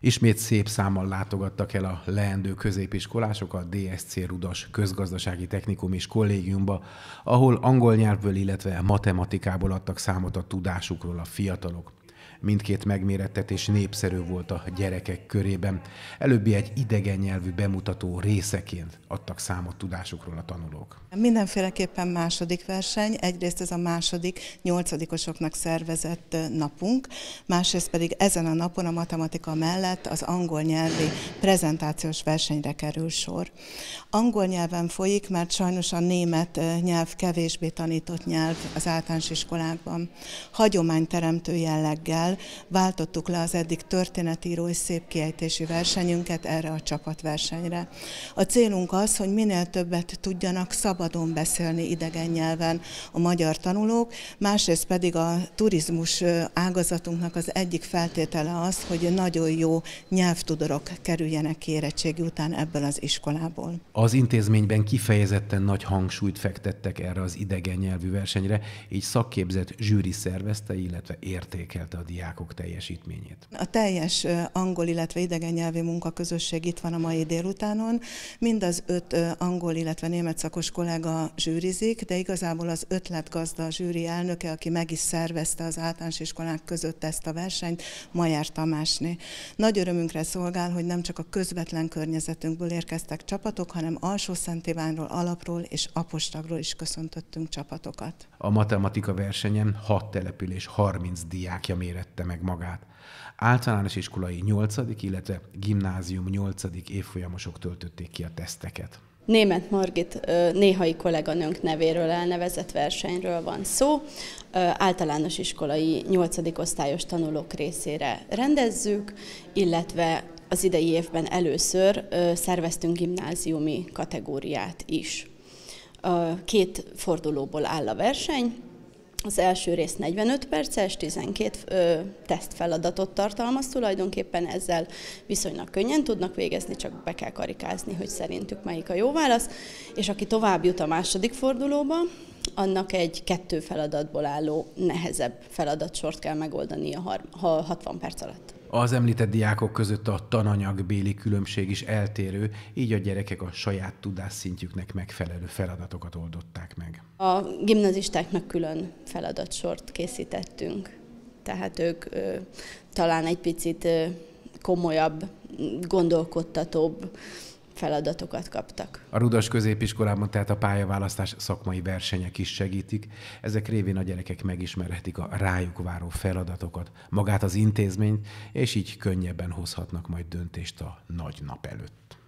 Ismét szép számmal látogattak el a leendő középiskolások a DSC Rudas közgazdasági technikum és kollégiumba, ahol angol nyelvből, illetve matematikából adtak számot a tudásukról a fiatalok. Mindkét megmérettetés népszerű volt a gyerekek körében. Előbbi egy idegen nyelvű bemutató részeként adtak számot tudásukról a tanulók. Mindenféleképpen második verseny, egyrészt ez a második nyolcadikosoknak szervezett napunk, másrészt pedig ezen a napon a matematika mellett az angol nyelvi prezentációs versenyre kerül sor. Angol nyelven folyik, mert sajnos a német eh, nyelv kevésbé tanított nyelv az általános iskolákban. Hagyományteremtő jelleg reggel váltottuk le az eddig történetíró és szép kiejtési versenyünket erre a csapatversenyre. A célunk az, hogy minél többet tudjanak szabadon beszélni idegen nyelven a magyar tanulók, másrészt pedig a turizmus ágazatunknak az egyik feltétele az, hogy nagyon jó nyelvtudorok kerüljenek érettségi után ebből az iskolából. Az intézményben kifejezetten nagy hangsúlyt fektettek erre az idegen nyelvű versenyre, így szakképzett zsűri szervezte, illetve értékelte a diákok teljesítményét. A teljes angol, illetve idegen nyelvi munkaközösség itt van a mai délutánon. Mind az öt angol, illetve német szakos kollega zsűrizik, de igazából az ötletgazda a zsűri elnöke, aki meg is szervezte az általános iskolák között ezt a versenyt, Majár Tamásné. Nagy örömünkre szolgál, hogy nem csak a közvetlen környezetünkből érkeztek csapatok, hanem alsó Szentívánról, Alapról és Apostagról is köszöntöttünk csapatokat. A matematika versenyen hat település 30 diákja mér érette meg magát. Általános iskolai 8. illetve gimnázium 8. évfolyamosok töltötték ki a teszteket. Német Margit néhai kolléganőnk nevéről elnevezett versenyről van szó. Általános iskolai 8. osztályos tanulók részére rendezzük, illetve az idei évben először szerveztünk gimnáziumi kategóriát is. Két fordulóból áll a verseny, az első rész 45 perces, 12 ö, tesztfeladatot tartalmaz tulajdonképpen, ezzel viszonylag könnyen tudnak végezni, csak be kell karikázni, hogy szerintük melyik a jó válasz, és aki tovább jut a második fordulóba, annak egy kettő feladatból álló nehezebb feladatsort kell megoldani a 60 perc alatt. Az említett diákok között a tananyagbéli különbség is eltérő, így a gyerekek a saját tudásszintjüknek megfelelő feladatokat oldották meg. A gimnazistáknak külön feladatsort készítettünk, tehát ők ö, talán egy picit ö, komolyabb, gondolkodtatóbb feladatokat kaptak. A Rudas középiskolában tehát a pályaválasztás szakmai versenyek is segítik. Ezek révén a gyerekek megismerhetik a rájuk váró feladatokat, magát az intézményt, és így könnyebben hozhatnak majd döntést a nagy nap előtt.